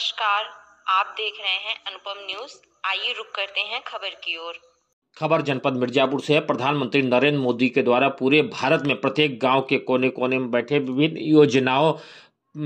नमस्कार आप देख रहे हैं अनुपम न्यूज आइए रुक करते हैं खबर की ओर खबर जनपद मिर्जापुर से प्रधानमंत्री नरेंद्र मोदी के द्वारा पूरे भारत में प्रत्येक गांव के कोने कोने में बैठे विभिन्न योजनाओं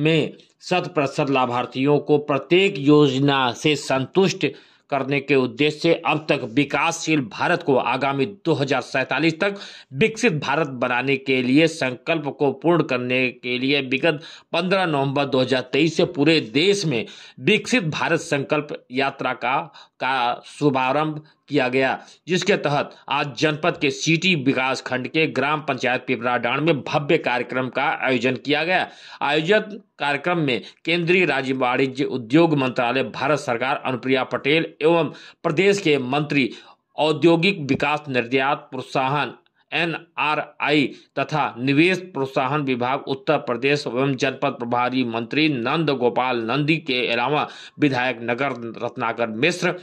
में शत प्रतिशत लाभार्थियों को प्रत्येक योजना से संतुष्ट करने के उद्देश्य से अब तक विकासशील भारत को आगामी दो तक विकसित भारत बनाने के लिए संकल्प को पूर्ण करने के लिए विगत 15 नवंबर 2023 से पूरे देश में विकसित भारत संकल्प यात्रा का का शुभारंभ किया गया जिसके तहत आज जनपद के सिटी विकास खंड के ग्राम पंचायत पिपराडाण में भव्य कार्यक्रम का आयोजन किया गया आयोजित कार्यक्रम में केंद्रीय राज्य वाणिज्य उद्योग मंत्रालय भारत सरकार अनुप्रिया पटेल एवं प्रदेश के मंत्री औद्योगिक विकास निर्यात प्रोत्साहन आई तथा निवेश प्रोत्साहन विभाग उत्तर प्रदेश एवं जनपद प्रभारी मंत्री नंद गोपाल नंदी के अलावा विधायक नगर रत्नाकर मिश्र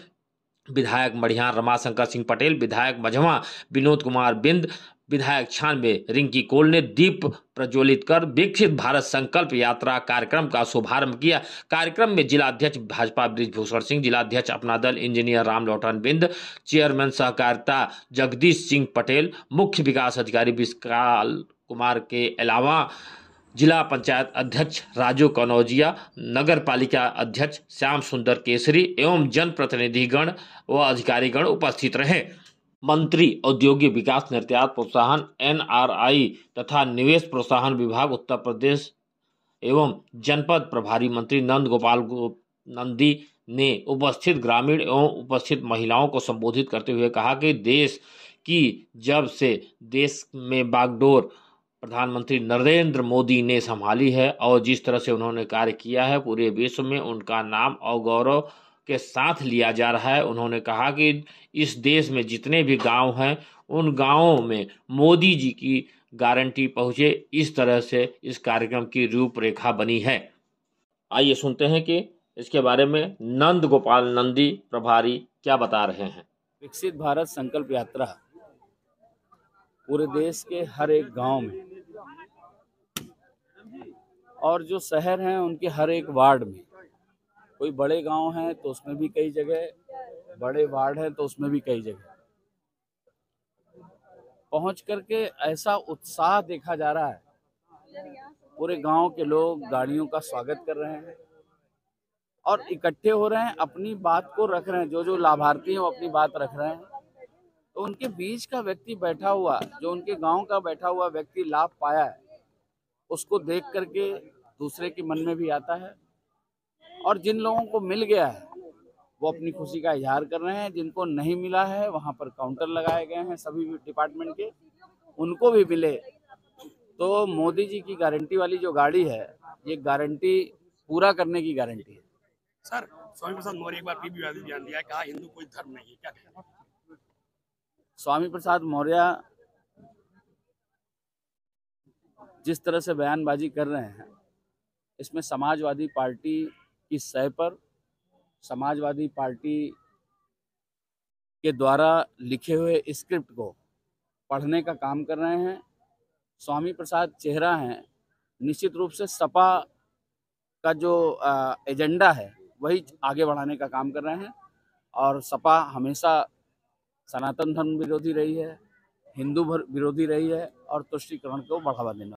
विधायक मढ़िहान रमाशंकर सिंह पटेल विधायक मझवा विनोद कुमार बिंद विधायक छानबे रिंकी कोल ने दीप प्रज्वलित कर विकसित भारत संकल्प यात्रा कार्यक्रम का शुभारंभ किया कार्यक्रम में जिलाध्यक्ष भाजपा ब्रिजभूषण सिंह जिलाध्यक्ष अपना दल इंजीनियर राम लोटन बिंद चेयरमैन सहकारिता जगदीश सिंह पटेल मुख्य विकास अधिकारी विशाल कुमार के अलावा जिला पंचायत अध्यक्ष राजू कनौजिया नगर पालिका अध्यक्ष श्याम सुंदर केसरी एवं जनप्रतिनिधिगण व अधिकारीगण उपस्थित रहे मंत्री औद्योगिक विकास निर्यात प्रोत्साहन एनआरआई तथा निवेश प्रोत्साहन विभाग उत्तर प्रदेश एवं जनपद प्रभारी मंत्री नंद गोपाल गो, नंदी ने उपस्थित ग्रामीण एवं उपस्थित महिलाओं को संबोधित करते हुए कहा कि देश की जब से देश में बागडोर प्रधानमंत्री नरेंद्र मोदी ने संभाली है और जिस तरह से उन्होंने कार्य किया है पूरे विश्व में उनका नाम और गौरव के साथ लिया जा रहा है उन्होंने कहा कि इस देश में जितने भी गांव हैं उन गांवों में मोदी जी की गारंटी पहुंचे इस तरह से इस कार्यक्रम की रूपरेखा बनी है आइए सुनते हैं कि इसके बारे में नंद गोपाल नंदी प्रभारी क्या बता रहे हैं विकसित भारत संकल्प यात्रा पूरे देश के हर एक गांव में और जो शहर हैं उनके हर एक वार्ड में कोई बड़े गांव हैं तो उसमें भी कई जगह बड़े वार्ड हैं तो उसमें भी कई जगह पहुंच करके ऐसा उत्साह देखा जा रहा है पूरे गांव के लोग गाड़ियों का स्वागत कर रहे हैं और इकट्ठे हो रहे हैं अपनी बात को रख रहे हैं जो जो लाभार्थी हैं वो अपनी बात रख रहे हैं तो उनके बीच का व्यक्ति बैठा हुआ जो उनके गांव का बैठा हुआ व्यक्ति लाभ पाया है उसको देख करके दूसरे के मन में भी आता है और जिन लोगों को मिल गया है वो अपनी खुशी का इजहार कर रहे हैं जिनको नहीं मिला है वहाँ पर काउंटर लगाए गए हैं सभी डिपार्टमेंट के उनको भी मिले तो मोदी जी की गारंटी वाली जो गाड़ी है ये गारंटी पूरा करने की गारंटी है सर स्वामी प्रसाद मौर्य एक बार फिर विवादित दिया कहा हिंदू कोई धर्म नहीं है क्या स्वामी प्रसाद मौर्य जिस तरह से बयानबाजी कर रहे हैं इसमें समाजवादी पार्टी की सह पर समाजवादी पार्टी के द्वारा लिखे हुए स्क्रिप्ट को पढ़ने का काम कर रहे हैं स्वामी प्रसाद चेहरा हैं निश्चित रूप से सपा का जो एजेंडा है वही आगे बढ़ाने का काम कर रहे हैं और सपा हमेशा सनातन धर्म विरोधी रही है हिंदू विरोधी रही है और तुष्टिकरण को बढ़ावा देना